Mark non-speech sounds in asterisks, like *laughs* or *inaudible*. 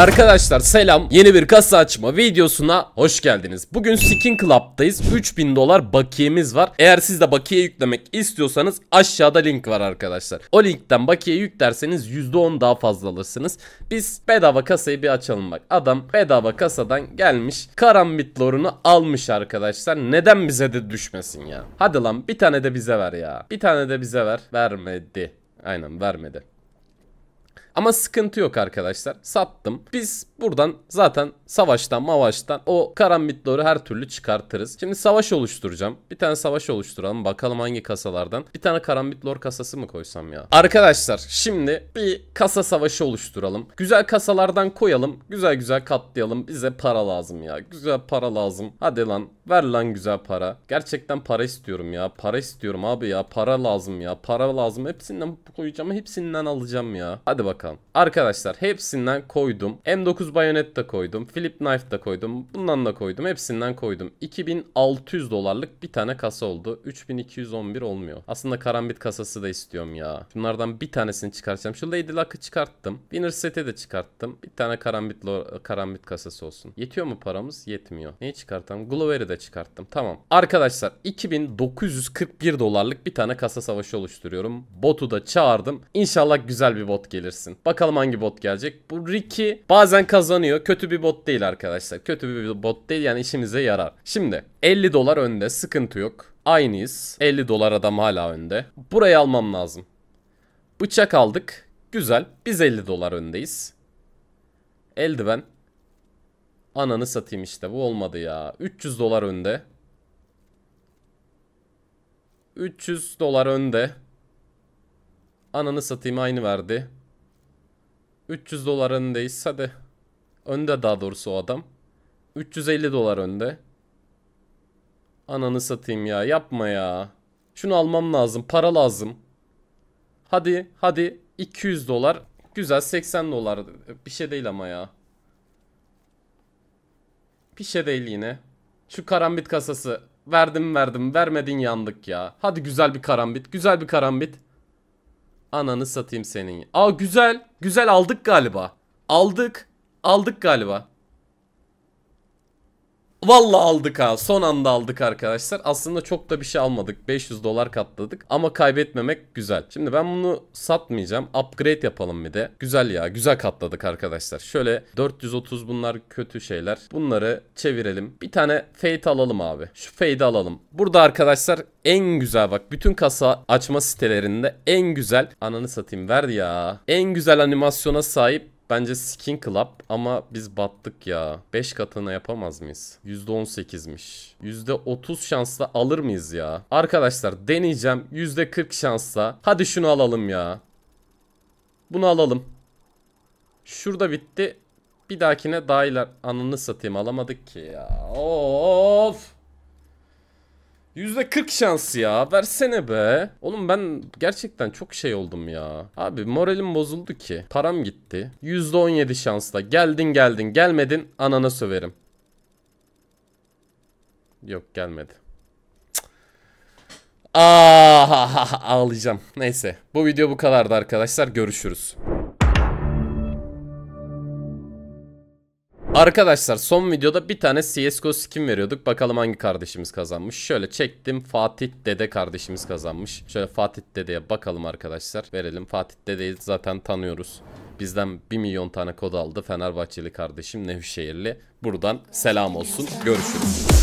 Arkadaşlar selam yeni bir kasa açma videosuna hoş geldiniz. Bugün Skin Club'dayız 3000 dolar bakiyemiz var. Eğer siz de bakiye yüklemek istiyorsanız aşağıda link var arkadaşlar. O linkten bakiye yüklerseniz %10 daha fazla alırsınız. Biz bedava kasayı bir açalım bak. Adam bedava kasadan gelmiş karambit lorunu almış arkadaşlar. Neden bize de düşmesin ya? Hadi lan bir tane de bize ver ya. Bir tane de bize ver. Vermedi. Aynen vermedi. Ama sıkıntı yok arkadaşlar. Sattım. Biz buradan zaten savaştan mavaştan o karambitleri her türlü çıkartırız. Şimdi savaş oluşturacağım. Bir tane savaş oluşturalım. Bakalım hangi kasalardan. Bir tane karambit kasası mı koysam ya? Arkadaşlar şimdi bir kasa savaşı oluşturalım. Güzel kasalardan koyalım. Güzel güzel katlayalım. Bize para lazım ya. Güzel para lazım. Hadi lan. Ver lan güzel para. Gerçekten para istiyorum ya. Para istiyorum abi ya. Para lazım ya. Para lazım. Hepsinden koyacağım. Hepsinden alacağım ya. Hadi bak bakalım. Arkadaşlar hepsinden koydum. M9 bayonet de koydum. Philip knife da koydum. Bundan da koydum. Hepsinden koydum. 2600 dolarlık bir tane kasa oldu. 3211 olmuyor. Aslında karambit kasası da istiyorum ya. Bunlardan bir tanesini çıkaracağım. Şu Lady Luck'ı çıkarttım. Winner Sete de çıkarttım. Bir tane karambit, karambit kasası olsun. Yetiyor mu paramız? Yetmiyor. Neyi çıkartalım? Glover'i de çıkarttım. Tamam. Arkadaşlar 2941 dolarlık bir tane kasa savaşı oluşturuyorum. Botu da çağırdım. İnşallah güzel bir bot gelirsin gelsin. Bakalım hangi bot gelecek. Bu Ricky bazen kazanıyor. Kötü bir bot değil arkadaşlar. Kötü bir bot değil yani işimize yarar. Şimdi 50 dolar önde sıkıntı yok. Aynıyız. 50 dolar adam hala önde. Burayı almam lazım. Bıçak aldık. Güzel. Biz 50 dolar öndeyiz. Eldiven. Ananı satayım işte. Bu olmadı ya. 300 dolar önde. 300 dolar önde. Ananı satayım aynı verdi. 300 dolar öndeyiz. de Önde daha doğrusu o adam. 350 dolar önde. Ananı satayım ya. Yapma ya. Şunu almam lazım. Para lazım. Hadi hadi 200 dolar. Güzel 80 dolar. Bir şey değil ama ya. Bir şey değil yine. Şu karambit kasası. Verdim verdim. Vermedin yandık ya. Hadi güzel bir karambit. Güzel bir karambit. Ananı satayım senin. Aa güzel. Güzel aldık galiba. Aldık. Aldık galiba. Vallahi aldık ha. Son anda aldık arkadaşlar. Aslında çok da bir şey almadık. 500 dolar katladık. Ama kaybetmemek güzel. Şimdi ben bunu satmayacağım. Upgrade yapalım bir de. Güzel ya. Güzel katladık arkadaşlar. Şöyle 430 bunlar kötü şeyler. Bunları çevirelim. Bir tane fade alalım abi. Şu fade'i alalım. Burada arkadaşlar en güzel bak. Bütün kasa açma sitelerinde en güzel. Ananı satayım verdi ya. En güzel animasyona sahip Bence Skin Club ama biz battık ya. 5 katına yapamaz mıyız? %18'miş. %30 şansla alır mıyız ya? Arkadaşlar deneyeceğim. %40 şansla. Hadi şunu alalım ya. Bunu alalım. Şurada bitti. Bir dahakine daha iler... Anını satayım alamadık ki ya. Of. %40 şans ya. Versene be. Oğlum ben gerçekten çok şey oldum ya. Abi moralim bozuldu ki. Param gitti. %17 şansla. Geldin geldin. Gelmedin anana söverim. Yok gelmedi. Ah *laughs* ağlayacağım. Neyse bu video bu kadardı arkadaşlar. Görüşürüz. Arkadaşlar son videoda bir tane CSGO skin veriyorduk. Bakalım hangi kardeşimiz kazanmış. Şöyle çektim. Fatih Dede kardeşimiz kazanmış. Şöyle Fatih Dede'ye bakalım arkadaşlar. Verelim. Fatih Dede'yi zaten tanıyoruz. Bizden 1 milyon tane kod aldı. Fenerbahçeli kardeşim Nevşehirli. Buradan selam olsun. Görüşürüz.